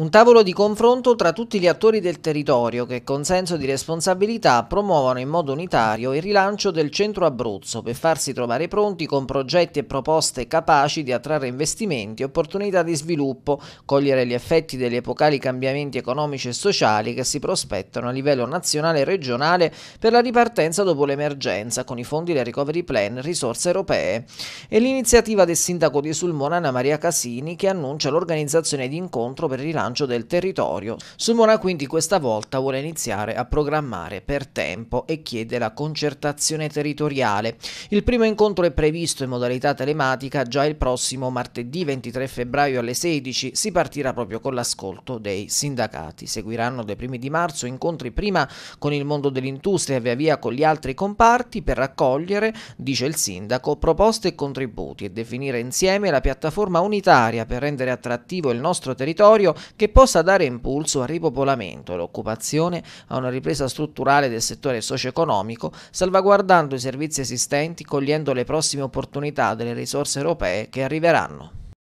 Un tavolo di confronto tra tutti gli attori del territorio che con senso di responsabilità promuovono in modo unitario il rilancio del centro Abruzzo per farsi trovare pronti con progetti e proposte capaci di attrarre investimenti e opportunità di sviluppo, cogliere gli effetti degli epocali cambiamenti economici e sociali che si prospettano a livello nazionale e regionale per la ripartenza dopo l'emergenza con i fondi del Recovery Plan risorse europee. E l'iniziativa del sindaco di Sulmona Anna Maria Casini che annuncia l'organizzazione di incontro per il rilancio bilancio del territorio. Sumona quindi questa volta vuole iniziare a programmare per tempo e chiede la concertazione territoriale. Il primo incontro è previsto in modalità telematica già il prossimo martedì 23 febbraio alle 16. Si partirà proprio con l'ascolto dei sindacati. Seguiranno dai primi di marzo incontri prima con il mondo dell'industria e via via con gli altri comparti per raccogliere, dice il sindaco, proposte e contributi e definire insieme la piattaforma unitaria per rendere attrattivo il nostro territorio che possa dare impulso al ripopolamento, all'occupazione, a una ripresa strutturale del settore socio-economico, salvaguardando i servizi esistenti, cogliendo le prossime opportunità delle risorse europee che arriveranno.